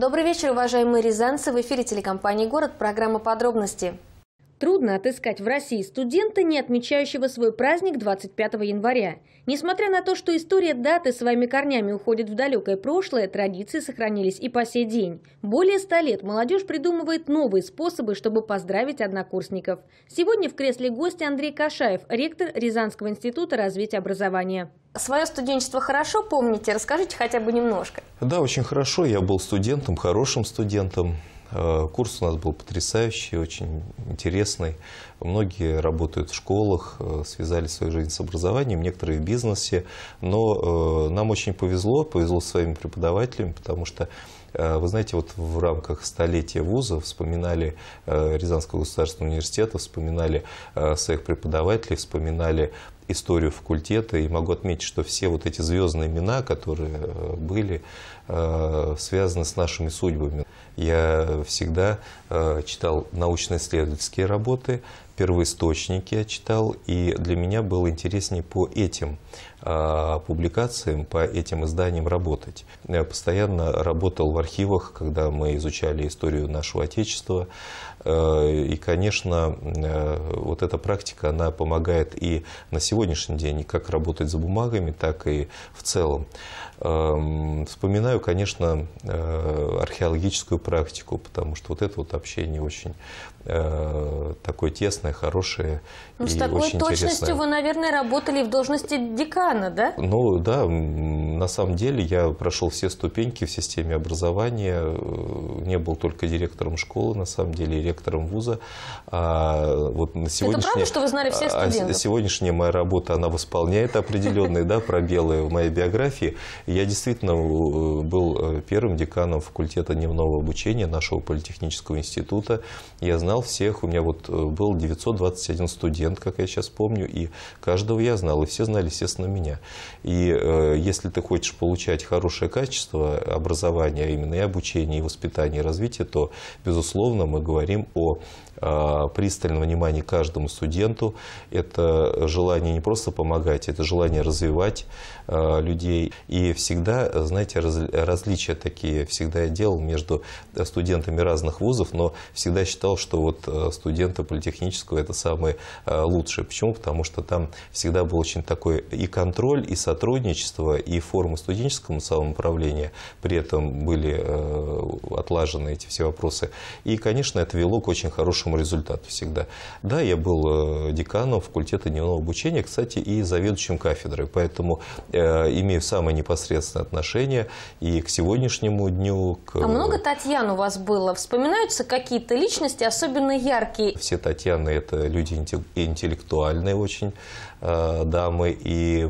Добрый вечер, уважаемые рязанцы. В эфире телекомпании «Город» программа «Подробности». Трудно отыскать в России студента, не отмечающего свой праздник 25 января. Несмотря на то, что история даты своими корнями уходит в далекое прошлое, традиции сохранились и по сей день. Более ста лет молодежь придумывает новые способы, чтобы поздравить однокурсников. Сегодня в кресле гостя Андрей Кашаев, ректор Рязанского института развития образования. Свое студенчество хорошо помните? Расскажите хотя бы немножко. Да, очень хорошо. Я был студентом, хорошим студентом. Э, курс у нас был потрясающий, очень интересный. Многие работают в школах, э, связали свою жизнь с образованием, некоторые в бизнесе. Но э, нам очень повезло, повезло своими преподавателями, потому что вы знаете, вот в рамках столетия вуза вспоминали Рязанского государственного университета, вспоминали своих преподавателей, вспоминали историю факультета. И могу отметить, что все вот эти звездные имена, которые были, связаны с нашими судьбами я всегда э, читал научно-исследовательские работы, первоисточники я читал, и для меня было интереснее по этим а, публикациям, по этим изданиям работать. Я постоянно работал в архивах, когда мы изучали историю нашего Отечества. Э, и, конечно, э, вот эта практика, она помогает и на сегодняшний день как работать за бумагами, так и в целом. Эм, вспоминаю, конечно, э, археологическую практику, потому что вот это вот общение очень такое тесное, хорошее ну, и с такой очень точностью интересное. вы, наверное, работали в должности декана рано, да? Ну да, на самом деле я прошел все ступеньки в системе образования, э, не был только директором школы, на самом деле, и ректором вуза. А вот на сегодняшнее... Это правда, что вы знали всех а, а, студентов? А сегодняшняя моя работа, она восполняет определенные пробелы в моей биографии. Я действительно э, был э, первым деканом факультета дневного обучения нашего политехнического института. Я знал всех, у меня вот был 921 студент, как я сейчас помню, и каждого я знал, и все знали, естественно, меня уровня. И э, если ты хочешь получать хорошее качество образования, а именно и обучения, и воспитания, и развития, то, безусловно, мы говорим о э, пристальном внимании каждому студенту. Это желание не просто помогать, это желание развивать э, людей. И всегда, знаете, раз, различия такие всегда я делал между студентами разных вузов, но всегда считал, что вот э, студенты политехнического это самые э, лучшие. Почему? Потому что там всегда был очень такой экономический контроль и сотрудничество, и формы студенческого самоуправления. При этом были э, отлажены эти все вопросы. И, конечно, это вело к очень хорошему результату всегда. Да, я был э, деканом факультета дневного обучения, кстати, и заведующим кафедрой. Поэтому э, имею самое непосредственное отношение и к сегодняшнему дню. К... А много Татьян у вас было? Вспоминаются какие-то личности особенно яркие? Все Татьяны – это люди интеллектуальные очень, дамы, и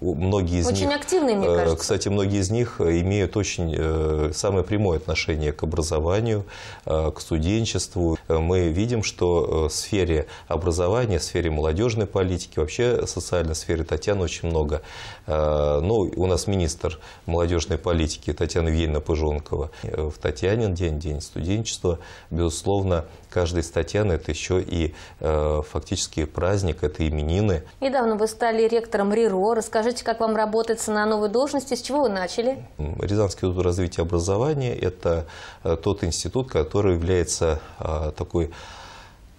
многие из очень них... активные, мне э, кажется. Кстати, многие из них э, имеют очень э, самое прямое отношение к образованию, к студенчеству. Мы видим, что в сфере образования, в сфере молодежной политики, вообще в социальной сфере Татьяны очень много. Ну, у нас министр молодежной политики Татьяна Евгеньевна Пыжонкова. В Татьянин день, день студенчества, безусловно, каждый из Татьяны – это еще и фактически праздник, это именины. Недавно вы стали ректором РИРО. Расскажите, Расскажите, как вам работается на новой должности, с чего вы начали? Рязанский институт развития образования – это э, тот институт, который является э, такой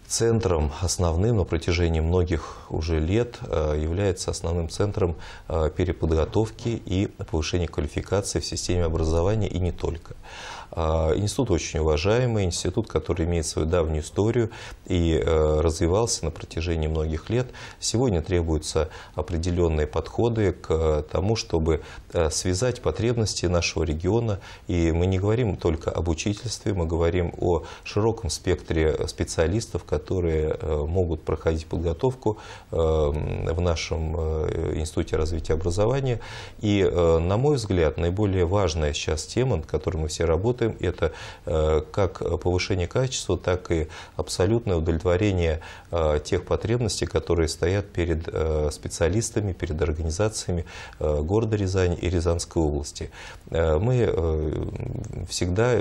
Центром основным на протяжении многих уже лет э, является основным центром э, переподготовки и повышения квалификации в системе образования и не только. Э, институт очень уважаемый, институт, который имеет свою давнюю историю и развивался на протяжении многих лет. Сегодня требуются определенные подходы к тому, чтобы связать потребности нашего региона. И мы не говорим только об учительстве, мы говорим о широком спектре специалистов, которые которые э, могут проходить подготовку э, в нашем э, Институте развития образования. И, на мой взгляд, наиболее важная сейчас тема, над которой мы все работаем, это как повышение качества, так и абсолютное удовлетворение тех потребностей, которые стоят перед специалистами, перед организациями города Рязани и Рязанской области. Мы всегда,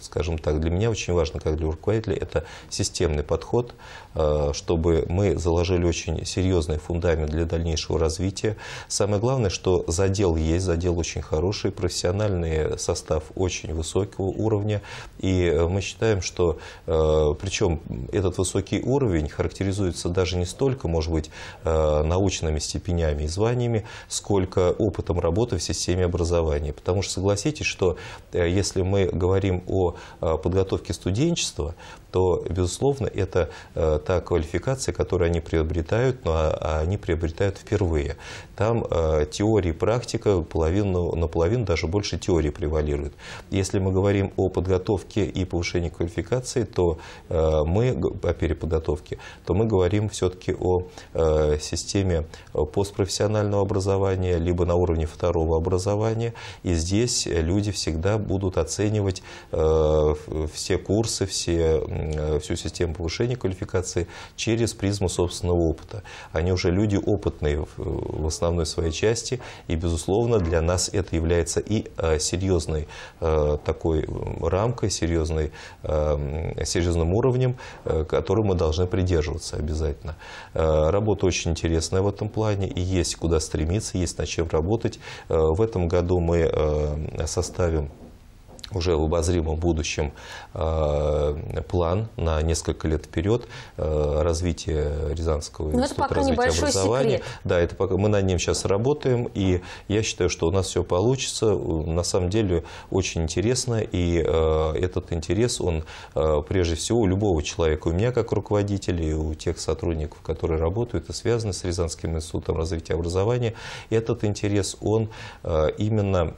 скажем так, для меня очень важно, как для руководителя, это системный подход подход, э, чтобы мы заложили очень серьезный фундамент для дальнейшего развития. Самое главное, что задел есть, задел очень хороший, профессиональный состав очень высокого уровня. И э, мы считаем, что, э, причем этот высокий уровень характеризуется даже не столько, может быть, научными степенями и званиями, сколько опытом работы в системе образования. Потому что согласитесь, что если мы говорим о подготовке студенчества, то, безусловно, это э, та квалификация, которую они приобретают, но а, а они приобретают впервые. Там э, теория и практика половину, наполовину, даже больше теории превалирует. Если мы говорим о подготовке и повышении квалификации, то э, мы, о переподготовке, то мы говорим все-таки о э, системе постпрофессионального образования, либо на уровне второго образования. И здесь люди всегда будут оценивать э, все курсы, все Э, всю систему повышения квалификации через призму собственного опыта. Они уже люди опытные в э, основной своей части, и, безусловно, для нас это является и э, серьезной такой рамкой, серьезной, серьезным уровнем, которому мы должны придерживаться обязательно. Работа очень интересная в этом плане, и есть куда стремиться, есть над чем работать. В этом году мы составим уже в обозримом будущем э, план на несколько лет вперед э, развития Рязанского ну, института это пока развития образования. Секрет. Да, это пока мы над ним сейчас работаем, и я считаю, что у нас все получится. На самом деле очень интересно, и э, этот интерес, он прежде всего у любого человека, у меня как руководителя, и у тех сотрудников, которые работают и связаны с Рязанским институтом развития образования, этот интерес, он именно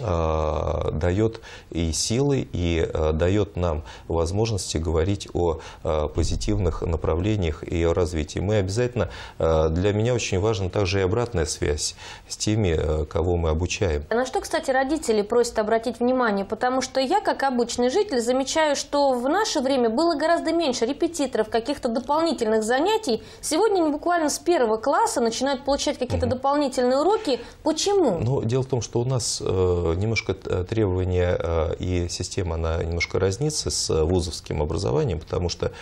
Э, дает и силы, и э, дает нам возможности говорить о э, позитивных направлениях и о развитии. Мы обязательно, для меня очень важна также и обратная связь с теми, кого мы обучаем. На что, кстати, родители просят обратить внимание, потому что я, как обычный житель, замечаю, что в наше время было гораздо меньше репетиторов, каких-то дополнительных занятий. Сегодня они буквально с первого класса начинают получать какие-то дополнительные уроки. Почему? Ну, дело в том, что у нас немножко требования э, и система, она немножко разнится с вузовским образованием, потому что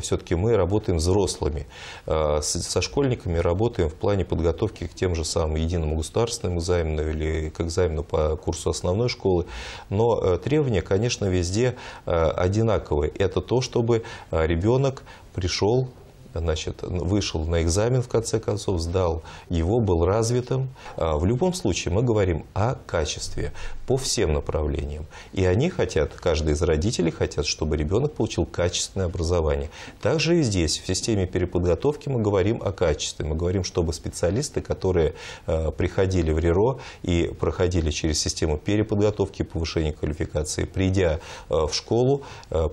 все-таки мы работаем взрослыми. Э, со школьниками работаем в плане подготовки к тем же самым единому государственному экзамену или к экзамену по курсу основной школы. Но э, требования, конечно, везде одинаковые. Это то, чтобы ребенок пришел значит, вышел на экзамен, в конце концов, сдал его, был развитым. А, в любом случае, мы говорим о качестве по всем направлениям. И они хотят, каждый из родителей хотят, чтобы ребенок получил качественное образование. Также и здесь, в системе переподготовки, мы говорим о качестве. Мы говорим, чтобы специалисты, которые а, приходили в РИРО и проходили через систему переподготовки, повышения квалификации, придя а, в школу,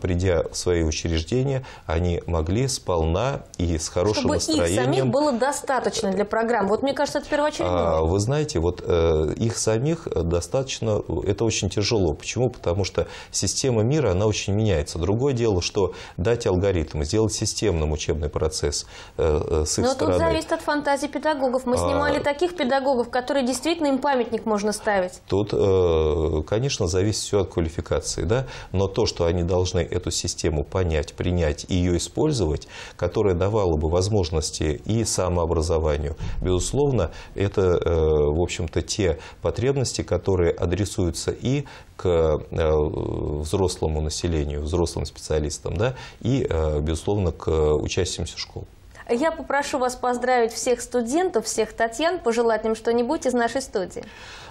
придя в свои учреждения, они могли сполна и с хорошим Чтобы настроением. их самих было достаточно для программ. Вот мне кажется, это первоочередно. А, вы знаете, вот э, их самих э, достаточно, это очень тяжело. Почему? Потому что система мира, она очень меняется. Другое дело, что дать алгоритм, сделать системным учебный процесс э, с их Но стороны. тут зависит от фантазии педагогов. Мы а, снимали а, таких педагогов, которые действительно им памятник можно ставить. Тут, конечно, зависит все от квалификации. Да? Но то, что они должны эту систему понять, принять и ее использовать, которая давало бы возможности и самообразованию. Безусловно, это, э, в общем-то, те потребности, которые адресуются и к э, взрослому населению, взрослым специалистам, да, и, э, безусловно, к учащимся школ. Я попрошу вас поздравить всех студентов, всех Татьян, пожелать им что-нибудь из нашей студии.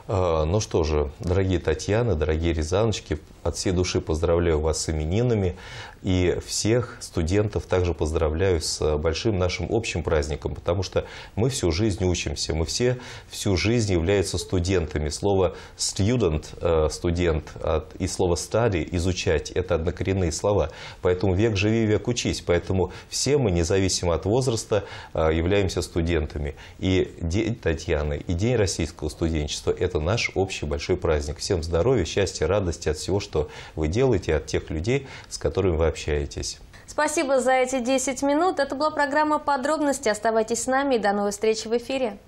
А, ну что же, дорогие Татьяны, дорогие рязаночки, от всей души поздравляю вас с именинами и всех студентов также поздравляю с большим нашим общим праздником, потому что мы всю жизнь учимся, мы все всю жизнь являются студентами. Слово student, э, студент и слово study, изучать, это однокоренные слова. Поэтому век живи, век учись. Поэтому все мы, независимо от возраста, э, являемся студентами. И День Татьяны, и День российского студенчества – это это наш общий большой праздник. Всем здоровья, счастья, радости от всего, что вы делаете, от тех людей, с которыми вы общаетесь. Спасибо за эти 10 минут. Это была программа «Подробности». Оставайтесь с нами и до новых встреч в эфире.